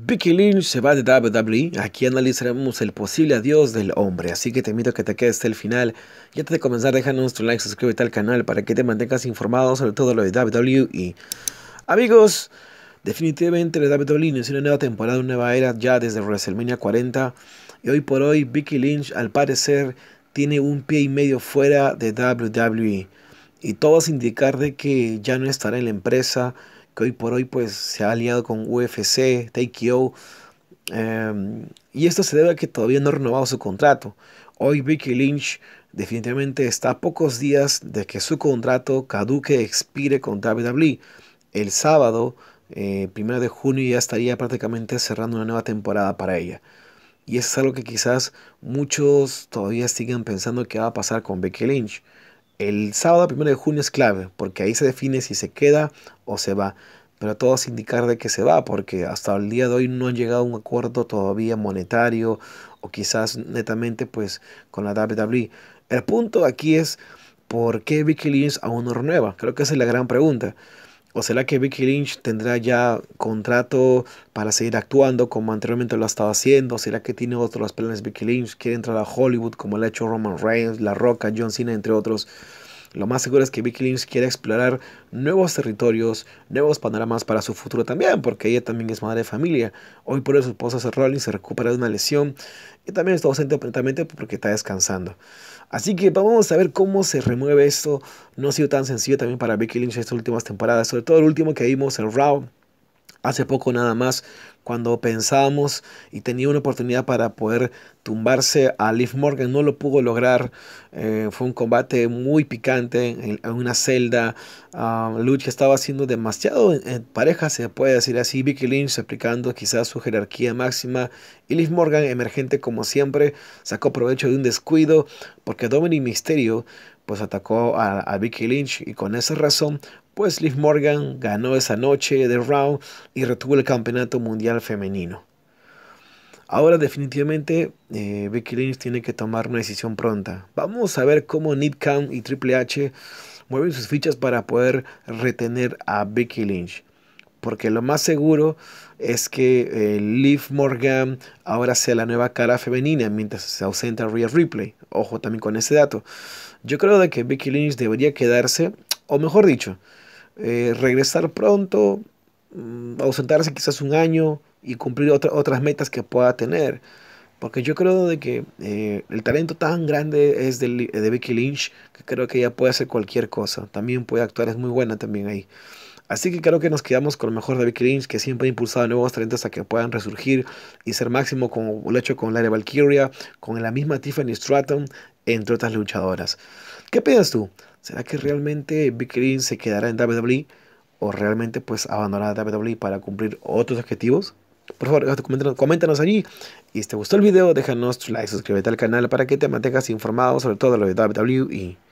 Vicky Lynch se va de WWE, aquí analizaremos el posible adiós del hombre, así que te invito a que te quedes hasta el final Ya antes de comenzar déjanos tu like, suscríbete al canal para que te mantengas informado sobre todo lo de WWE. Amigos, definitivamente la WWE es una nueva temporada, una nueva era ya desde WrestleMania 40 y hoy por hoy Vicky Lynch al parecer tiene un pie y medio fuera de WWE y todo a indicar de que ya no estará en la empresa hoy por hoy pues se ha aliado con UFC, TKO, em, y esto se debe a que todavía no ha renovado su contrato. Hoy Vicky Lynch definitivamente está a pocos días de que su contrato caduque, expire con David WWE. El sábado, eh, primero de junio, ya estaría prácticamente cerrando una nueva temporada para ella. Y eso es algo que quizás muchos todavía sigan pensando que va a pasar con Becky Lynch. El sábado primero de junio es clave, porque ahí se define si se queda o se va. Pero todo es indicar de que se va, porque hasta el día de hoy no han llegado a un acuerdo todavía monetario o quizás netamente pues con la WWE. El punto aquí es por qué Vicky Lynch aún no renueva. Creo que esa es la gran pregunta. ¿O será que Vicky Lynch tendrá ya contrato para seguir actuando como anteriormente lo ha estado haciendo? ¿Será que tiene otros planes Vicky Lynch? ¿Quiere entrar a Hollywood como lo ha hecho Roman Reigns, La Roca, John Cena, entre otros? Lo más seguro es que Vicky Lynch quiera explorar nuevos territorios, nuevos panoramas para su futuro también, porque ella también es madre de familia. Hoy por eso su esposa se Rollins se recupera de una lesión y también está ausente completamente porque está descansando. Así que vamos a ver cómo se remueve esto. No ha sido tan sencillo también para Vicky Lynch estas últimas temporadas, sobre todo el último que vimos, el Raw Hace poco nada más, cuando pensábamos y tenía una oportunidad para poder tumbarse a Liv Morgan, no lo pudo lograr. Eh, fue un combate muy picante en, una celda. Ah, Luch Lucha estaba haciendo demasiado en, eh, pareja, se puede decir así. Vicky Lynch aplicando quizás su jerarquía máxima. Y Liv Morgan, emergente como siempre, sacó provecho de un descuido porque Dominic Mysterio pues atacó a, a Vicky Lynch y con esa razón pues Liv Morgan ganó esa noche de round y retuvo el campeonato mundial femenino. Ahora definitivamente Vicky eh, Becky Lynch tiene que tomar una decisión pronta. Vamos a ver cómo Nidcam y Triple H mueven sus fichas para poder retener a Becky Lynch. Porque lo más seguro es que eh, Liv Morgan ahora sea la nueva cara femenina mientras se ausenta Rhea Ripley. Ojo también con ese dato. Yo creo de que Becky Lynch debería quedarse, o mejor dicho, eh, regresar pronto, mm, ausentarse quizás un año y cumplir otras metas que pueda tener. Porque yo creo de que eh, el talento tan grande es de, de Lynch, que creo que ella puede hacer cualquier cosa. También puede actuar, es muy buena también ahí. Así que creo que nos quedamos con lo mejor de Vicky Lynch, que siempre ha impulsado nuevos talentos a que puedan resurgir y ser máximo, como lo ha hecho con Larry Valkyria, con la misma Tiffany Stratton entre otras luchadoras. ¿Qué piensas tú? ¿Será que realmente Vicky se quedará en WWE o realmente pues abandonará WWE para cumplir otros objetivos? Por favor, coméntanos, coméntanos, allí. Y si te gustó el video, déjanos tu like, suscríbete al canal para que te mantengas informado sobre todo lo de WWE.